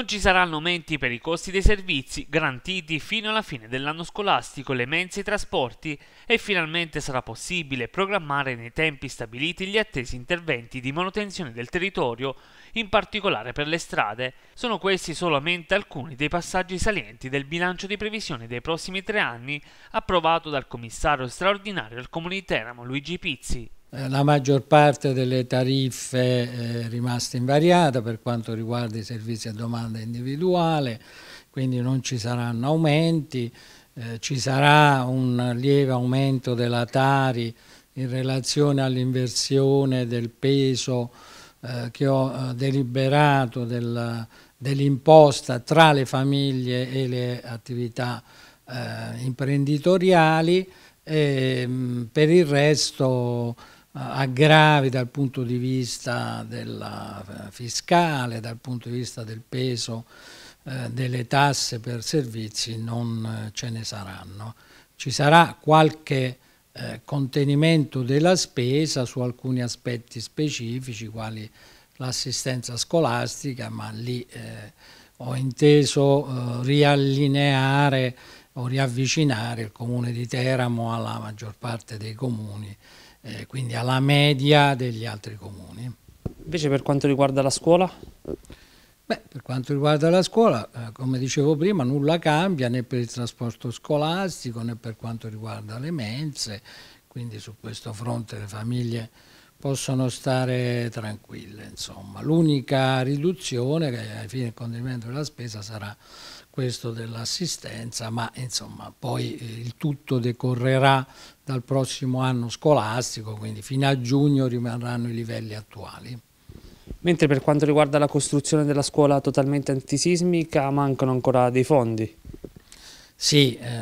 Non ci saranno aumenti per i costi dei servizi garantiti fino alla fine dell'anno scolastico, le mense e i trasporti e finalmente sarà possibile programmare nei tempi stabiliti gli attesi interventi di manutenzione del territorio, in particolare per le strade. Sono questi solamente alcuni dei passaggi salienti del bilancio di previsione dei prossimi tre anni approvato dal commissario straordinario al Comune di Teramo Luigi Pizzi. Eh, la maggior parte delle tariffe è eh, rimasta invariata per quanto riguarda i servizi a domanda individuale, quindi non ci saranno aumenti, eh, ci sarà un lieve aumento della Tari in relazione all'inversione del peso eh, che ho eh, deliberato del, dell'imposta tra le famiglie e le attività eh, imprenditoriali, e, ehm, mh, per il resto aggravi dal punto di vista eh, fiscale, dal punto di vista del peso eh, delle tasse per servizi non eh, ce ne saranno. Ci sarà qualche contenimento della spesa su alcuni aspetti specifici, quali l'assistenza scolastica, ma lì ho inteso riallineare o riavvicinare il comune di Teramo alla maggior parte dei comuni eh, quindi alla media degli altri comuni. Invece per quanto riguarda la scuola? Beh, per quanto riguarda la scuola, eh, come dicevo prima, nulla cambia né per il trasporto scolastico né per quanto riguarda le mense, quindi su questo fronte le famiglie possono stare tranquille. L'unica riduzione che ai fini del condimento della spesa sarà questo dell'assistenza, ma insomma poi eh, il tutto decorrerà dal prossimo anno scolastico, quindi fino a giugno rimarranno i livelli attuali. Mentre per quanto riguarda la costruzione della scuola totalmente antisismica mancano ancora dei fondi? Sì, eh,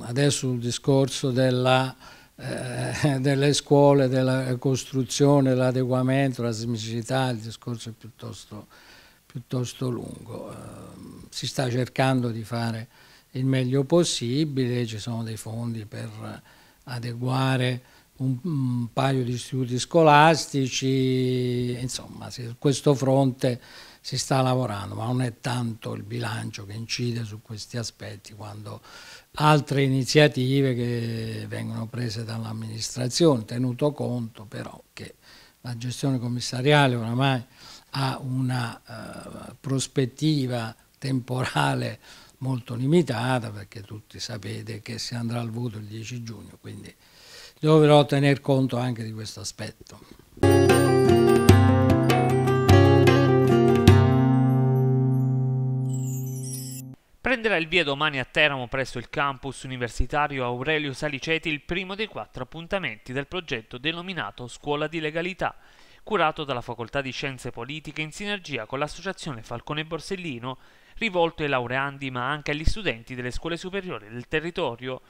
adesso il discorso della, eh, delle scuole, della costruzione, dell'adeguamento, la sismicità, il discorso è piuttosto, piuttosto lungo. Eh, si sta cercando di fare il meglio possibile, ci sono dei fondi per adeguare un, un paio di istituti scolastici, insomma su questo fronte si sta lavorando, ma non è tanto il bilancio che incide su questi aspetti quando altre iniziative che vengono prese dall'amministrazione, tenuto conto però che la gestione commissariale oramai ha una uh, prospettiva temporale molto limitata perché tutti sapete che si andrà al voto il 10 giugno, quindi dovrò tener conto anche di questo aspetto. Prenderà il via domani a Teramo presso il campus universitario Aurelio Saliceti il primo dei quattro appuntamenti del progetto denominato Scuola di Legalità, curato dalla Facoltà di Scienze Politiche in sinergia con l'Associazione Falcone Borsellino rivolto ai laureandi ma anche agli studenti delle scuole superiori del territorio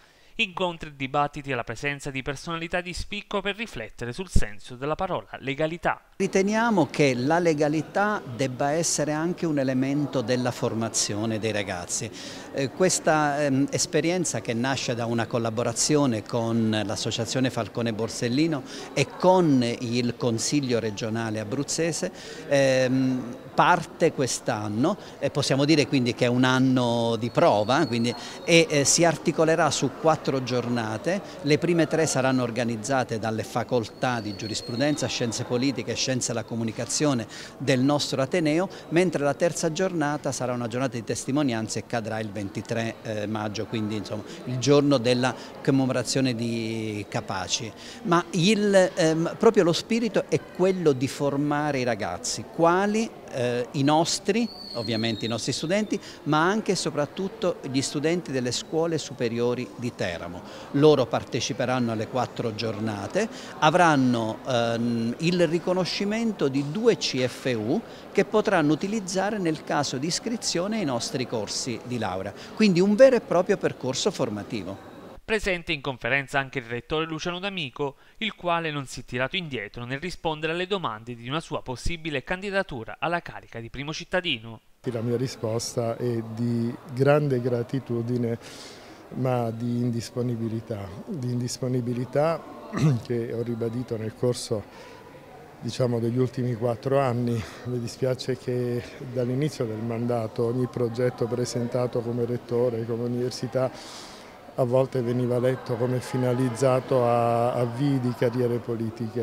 incontri e dibattiti alla presenza di personalità di spicco per riflettere sul senso della parola legalità. Riteniamo che la legalità debba essere anche un elemento della formazione dei ragazzi. Eh, questa ehm, esperienza che nasce da una collaborazione con l'associazione Falcone Borsellino e con il Consiglio regionale abruzzese ehm, parte quest'anno, eh, possiamo dire quindi che è un anno di prova quindi, e eh, si articolerà su quattro quattro giornate, le prime tre saranno organizzate dalle facoltà di giurisprudenza, scienze politiche e scienze della comunicazione del nostro Ateneo, mentre la terza giornata sarà una giornata di testimonianze e cadrà il 23 eh, maggio, quindi insomma, il giorno della commemorazione di Capaci. Ma il, ehm, proprio lo spirito è quello di formare i ragazzi, quali eh, i nostri ovviamente i nostri studenti, ma anche e soprattutto gli studenti delle scuole superiori di Teramo. Loro parteciperanno alle quattro giornate, avranno ehm, il riconoscimento di due CFU che potranno utilizzare nel caso di iscrizione ai nostri corsi di laurea, quindi un vero e proprio percorso formativo. Presente in conferenza anche il rettore Luciano D'Amico, il quale non si è tirato indietro nel rispondere alle domande di una sua possibile candidatura alla carica di primo cittadino. La mia risposta è di grande gratitudine ma di indisponibilità, di indisponibilità che ho ribadito nel corso diciamo, degli ultimi quattro anni. Mi dispiace che dall'inizio del mandato ogni progetto presentato come rettore, come università a volte veniva letto come finalizzato a avvii di carriere politiche.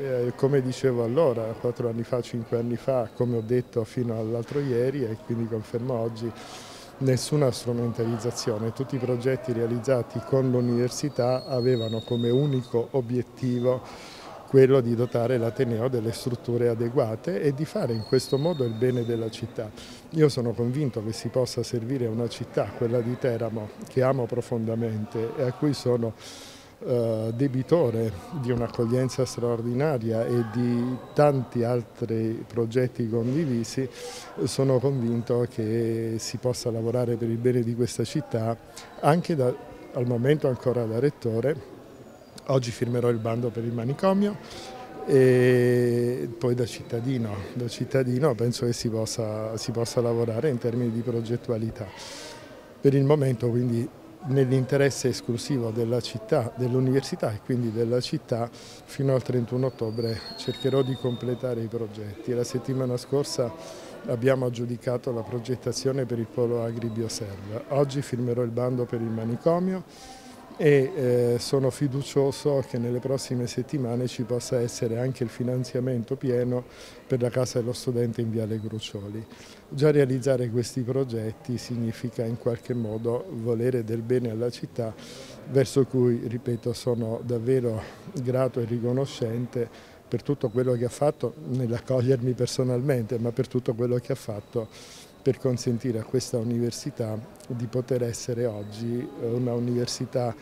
Eh, eh, come dicevo allora, quattro anni fa, cinque anni fa, come ho detto fino all'altro ieri e quindi confermo oggi, nessuna strumentalizzazione, tutti i progetti realizzati con l'università avevano come unico obiettivo quello di dotare l'Ateneo delle strutture adeguate e di fare in questo modo il bene della città. Io sono convinto che si possa servire una città, quella di Teramo, che amo profondamente e a cui sono eh, debitore di un'accoglienza straordinaria e di tanti altri progetti condivisi, sono convinto che si possa lavorare per il bene di questa città anche da, al momento ancora da rettore Oggi firmerò il bando per il manicomio e poi da cittadino, da cittadino penso che si possa, si possa lavorare in termini di progettualità. Per il momento quindi nell'interesse esclusivo della città, dell'università e quindi della città, fino al 31 ottobre cercherò di completare i progetti. La settimana scorsa abbiamo aggiudicato la progettazione per il polo Agri Bioserva, oggi firmerò il bando per il manicomio e eh, sono fiducioso che nelle prossime settimane ci possa essere anche il finanziamento pieno per la Casa dello Studente in Viale Grucioli. Già realizzare questi progetti significa in qualche modo volere del bene alla città verso cui, ripeto, sono davvero grato e riconoscente per tutto quello che ha fatto nell'accogliermi personalmente, ma per tutto quello che ha fatto per consentire a questa università di poter essere oggi eh, una università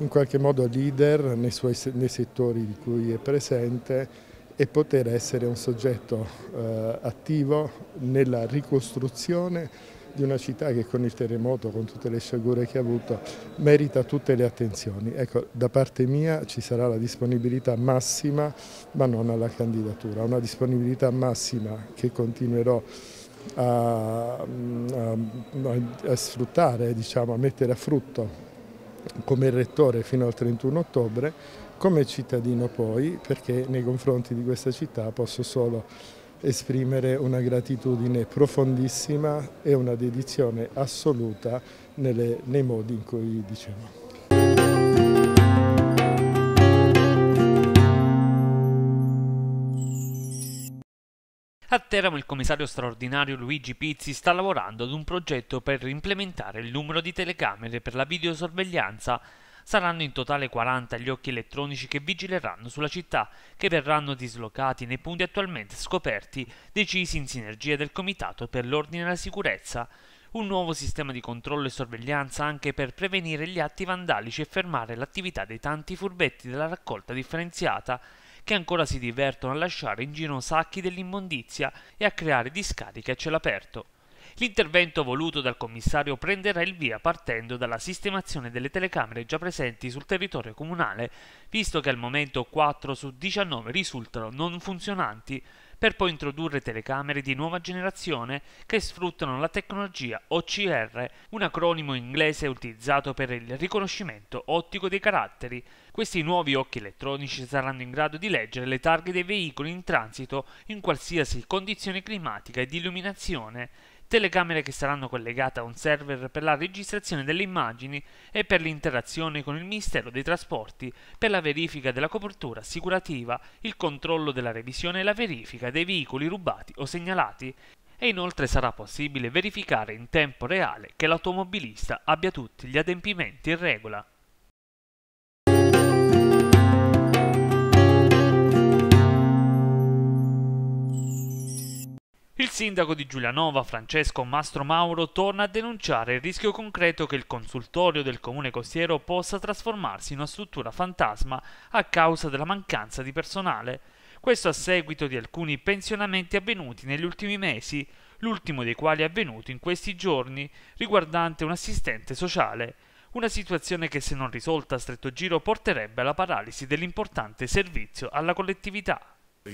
in qualche modo leader nei, suoi, nei settori di cui è presente e poter essere un soggetto eh, attivo nella ricostruzione di una città che con il terremoto, con tutte le sciagure che ha avuto, merita tutte le attenzioni. Ecco, da parte mia ci sarà la disponibilità massima, ma non alla candidatura, una disponibilità massima che continuerò a, mm, a, a sfruttare, diciamo, a mettere a frutto come rettore fino al 31 ottobre, come cittadino poi, perché nei confronti di questa città posso solo esprimere una gratitudine profondissima e una dedizione assoluta nelle, nei modi in cui dicevo. Teramo il commissario straordinario Luigi Pizzi sta lavorando ad un progetto per implementare il numero di telecamere per la videosorveglianza. Saranno in totale 40 gli occhi elettronici che vigileranno sulla città, che verranno dislocati nei punti attualmente scoperti, decisi in sinergia del Comitato per l'Ordine e la Sicurezza. Un nuovo sistema di controllo e sorveglianza anche per prevenire gli atti vandalici e fermare l'attività dei tanti furbetti della raccolta differenziata che ancora si divertono a lasciare in giro sacchi dell'immondizia e a creare discariche a cielo aperto. L'intervento voluto dal commissario prenderà il via partendo dalla sistemazione delle telecamere già presenti sul territorio comunale, visto che al momento 4 su 19 risultano non funzionanti, per poi introdurre telecamere di nuova generazione che sfruttano la tecnologia OCR, un acronimo inglese utilizzato per il riconoscimento ottico dei caratteri, questi nuovi occhi elettronici saranno in grado di leggere le targhe dei veicoli in transito in qualsiasi condizione climatica e di illuminazione, telecamere che saranno collegate a un server per la registrazione delle immagini e per l'interazione con il Ministero dei Trasporti per la verifica della copertura assicurativa, il controllo della revisione e la verifica dei veicoli rubati o segnalati, e inoltre sarà possibile verificare in tempo reale che l'automobilista abbia tutti gli adempimenti in regola. Il sindaco di Giulianova, Francesco Mastro Mauro, torna a denunciare il rischio concreto che il consultorio del comune costiero possa trasformarsi in una struttura fantasma a causa della mancanza di personale. Questo a seguito di alcuni pensionamenti avvenuti negli ultimi mesi, l'ultimo dei quali è avvenuto in questi giorni, riguardante un assistente sociale. Una situazione che se non risolta a stretto giro porterebbe alla paralisi dell'importante servizio alla collettività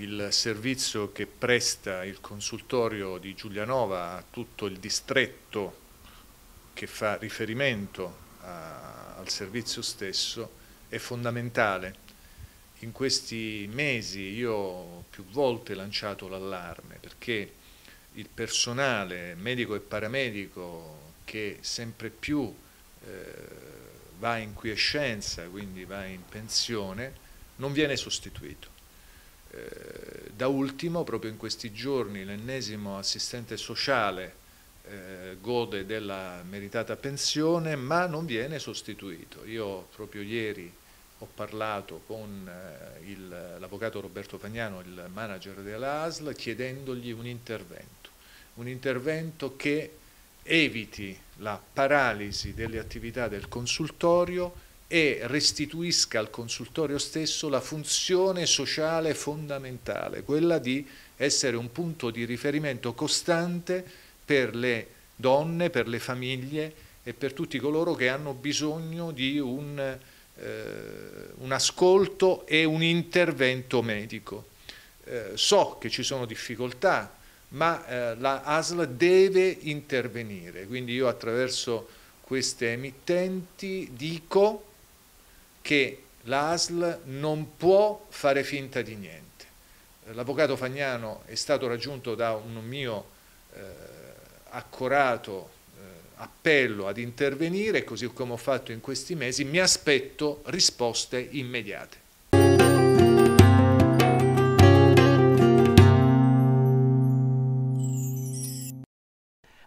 il servizio che presta il consultorio di Giulianova a tutto il distretto che fa riferimento a, al servizio stesso è fondamentale. In questi mesi io ho più volte lanciato l'allarme perché il personale medico e paramedico che sempre più eh, va in quiescenza, quindi va in pensione, non viene sostituito eh, da ultimo, proprio in questi giorni, l'ennesimo assistente sociale eh, gode della meritata pensione, ma non viene sostituito. Io proprio ieri ho parlato con eh, l'avvocato Roberto Pagnano, il manager della ASL, chiedendogli un intervento, un intervento che eviti la paralisi delle attività del consultorio e restituisca al consultorio stesso la funzione sociale fondamentale, quella di essere un punto di riferimento costante per le donne, per le famiglie e per tutti coloro che hanno bisogno di un, eh, un ascolto e un intervento medico. Eh, so che ci sono difficoltà, ma eh, la ASL deve intervenire, quindi io attraverso queste emittenti dico che l'ASL non può fare finta di niente. L'avvocato Fagnano è stato raggiunto da un mio eh, accorato eh, appello ad intervenire, così come ho fatto in questi mesi, mi aspetto risposte immediate.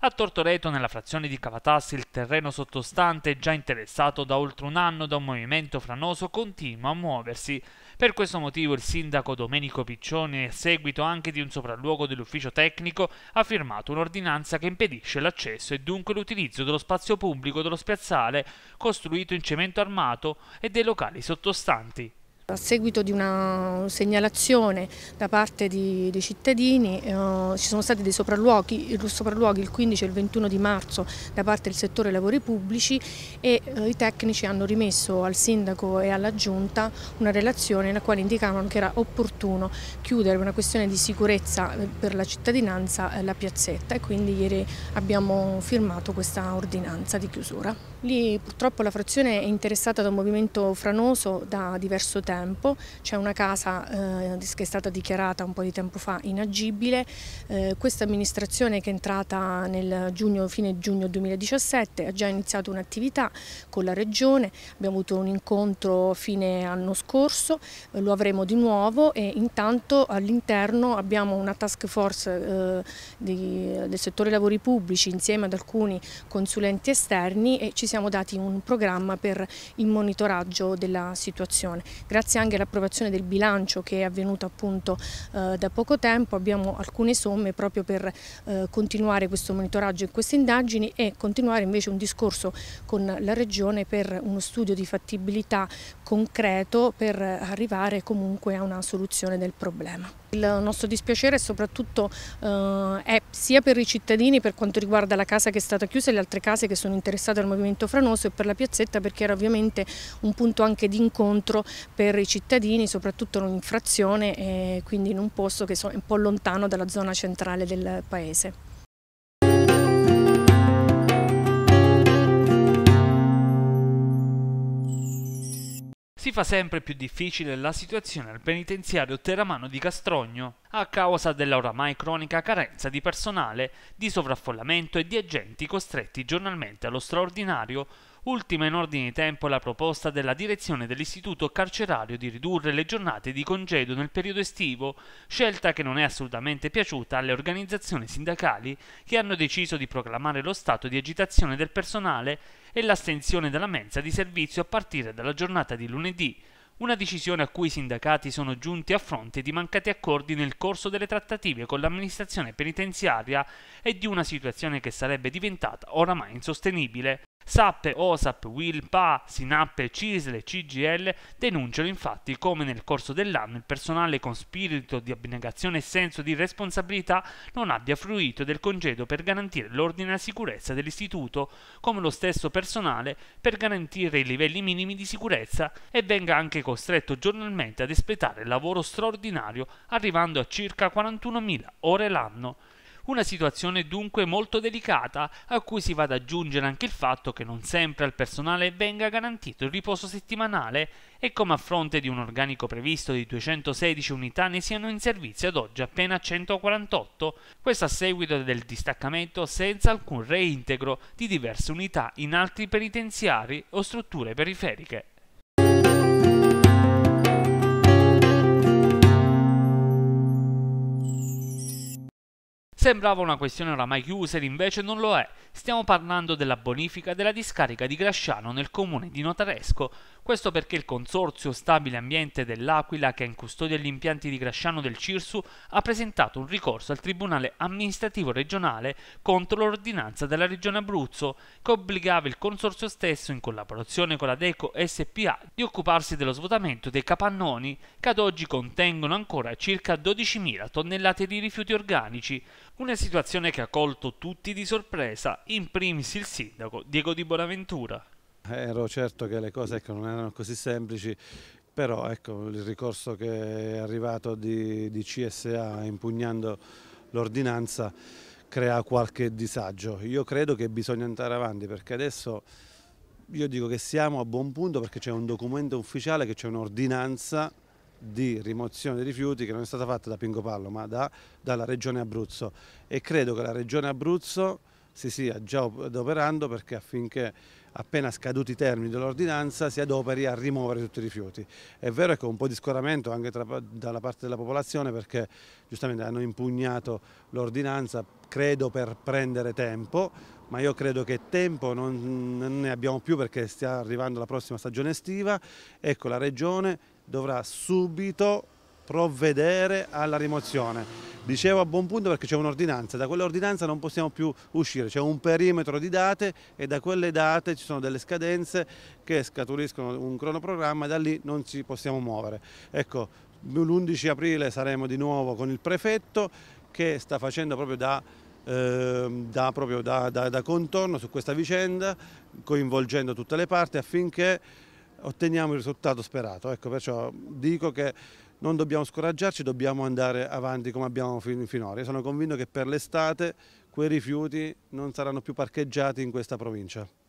A Tortoreto, nella frazione di Cavatassi, il terreno sottostante, già interessato da oltre un anno da un movimento franoso, continua a muoversi. Per questo motivo il sindaco Domenico Piccioni, a seguito anche di un sopralluogo dell'ufficio tecnico, ha firmato un'ordinanza che impedisce l'accesso e dunque l'utilizzo dello spazio pubblico dello spiazzale, costruito in cemento armato, e dei locali sottostanti. A seguito di una segnalazione da parte di, dei cittadini eh, ci sono stati dei sopralluoghi, il sopralluoghi il 15 e il 21 di marzo da parte del settore lavori pubblici e eh, i tecnici hanno rimesso al sindaco e alla giunta una relazione nella quale indicavano che era opportuno chiudere una questione di sicurezza eh, per la cittadinanza eh, la piazzetta e quindi ieri abbiamo firmato questa ordinanza di chiusura. Lì purtroppo la frazione è interessata da un movimento franoso da diverso tempo tempo, c'è una casa eh, che è stata dichiarata un po' di tempo fa inagibile, eh, questa amministrazione che è entrata nel giugno, fine giugno 2017 ha già iniziato un'attività con la regione, abbiamo avuto un incontro fine anno scorso, eh, lo avremo di nuovo e intanto all'interno abbiamo una task force eh, di, del settore lavori pubblici insieme ad alcuni consulenti esterni e ci siamo dati un programma per il monitoraggio della situazione. Grazie grazie anche all'approvazione del bilancio che è avvenuto appunto eh, da poco tempo, abbiamo alcune somme proprio per eh, continuare questo monitoraggio e queste indagini e continuare invece un discorso con la Regione per uno studio di fattibilità concreto per arrivare comunque a una soluzione del problema. Il nostro dispiacere soprattutto eh, è sia per i cittadini per quanto riguarda la casa che è stata chiusa e le altre case che sono interessate al movimento franoso e per la piazzetta perché era ovviamente un punto anche di incontro per i cittadini, soprattutto in un'infrazione e quindi in un posto che è un po' lontano dalla zona centrale del paese. Si fa sempre più difficile la situazione al penitenziario Teramano di Castrogno, a causa della oramai cronica carenza di personale, di sovraffollamento e di agenti costretti giornalmente allo straordinario Ultima in ordine di tempo è la proposta della direzione dell'istituto carcerario di ridurre le giornate di congedo nel periodo estivo, scelta che non è assolutamente piaciuta alle organizzazioni sindacali che hanno deciso di proclamare lo stato di agitazione del personale e l'astensione della mensa di servizio a partire dalla giornata di lunedì, una decisione a cui i sindacati sono giunti a fronte di mancati accordi nel corso delle trattative con l'amministrazione penitenziaria e di una situazione che sarebbe diventata oramai insostenibile. SAP, OSAP, WILPA, SINAPPE, CISLE, CGL denunciano infatti come nel corso dell'anno il personale con spirito di abnegazione e senso di responsabilità non abbia fruito del congedo per garantire l'ordine e la sicurezza dell'istituto, come lo stesso personale per garantire i livelli minimi di sicurezza e venga anche costretto giornalmente ad espletare lavoro straordinario arrivando a circa 41.000 ore l'anno. Una situazione dunque molto delicata, a cui si va ad aggiungere anche il fatto che non sempre al personale venga garantito il riposo settimanale e come a fronte di un organico previsto di 216 unità ne siano in servizio ad oggi appena 148, questo a seguito del distaccamento senza alcun reintegro di diverse unità in altri penitenziari o strutture periferiche. Sembrava una questione oramai chiusa ed invece non lo è. Stiamo parlando della bonifica della discarica di Grasciano nel comune di Notaresco, questo perché il Consorzio Stabile Ambiente dell'Aquila, che è in custodia agli impianti di Grasciano del Cirsu, ha presentato un ricorso al Tribunale amministrativo regionale contro l'ordinanza della Regione Abruzzo, che obbligava il Consorzio stesso, in collaborazione con la Deco SPA, di occuparsi dello svuotamento dei capannoni, che ad oggi contengono ancora circa 12.000 tonnellate di rifiuti organici, una situazione che ha colto tutti di sorpresa, in primis il sindaco Diego Di Bonaventura ero certo che le cose ecco, non erano così semplici, però ecco, il ricorso che è arrivato di, di CSA impugnando l'ordinanza crea qualche disagio. Io credo che bisogna andare avanti perché adesso io dico che siamo a buon punto perché c'è un documento ufficiale che c'è un'ordinanza di rimozione dei rifiuti che non è stata fatta da Pingopallo ma da, dalla Regione Abruzzo e credo che la Regione Abruzzo si sia già adoperando perché affinché appena scaduti i termini dell'ordinanza si adoperi a rimuovere tutti i rifiuti. È vero che un po' di scoramento anche tra, dalla parte della popolazione perché giustamente hanno impugnato l'ordinanza credo per prendere tempo, ma io credo che tempo non, non ne abbiamo più perché sta arrivando la prossima stagione estiva, ecco la Regione dovrà subito provvedere alla rimozione. Dicevo a buon punto perché c'è un'ordinanza, da quell'ordinanza non possiamo più uscire, c'è un perimetro di date e da quelle date ci sono delle scadenze che scaturiscono un cronoprogramma e da lì non ci possiamo muovere. Ecco, l'11 aprile saremo di nuovo con il prefetto che sta facendo proprio da ehm, da, proprio da, da, da, contorno su questa vicenda, coinvolgendo tutte le parti affinché otteniamo il risultato sperato. Ecco, perciò dico che non dobbiamo scoraggiarci, dobbiamo andare avanti come abbiamo fin finora. Io sono convinto che per l'estate quei rifiuti non saranno più parcheggiati in questa provincia.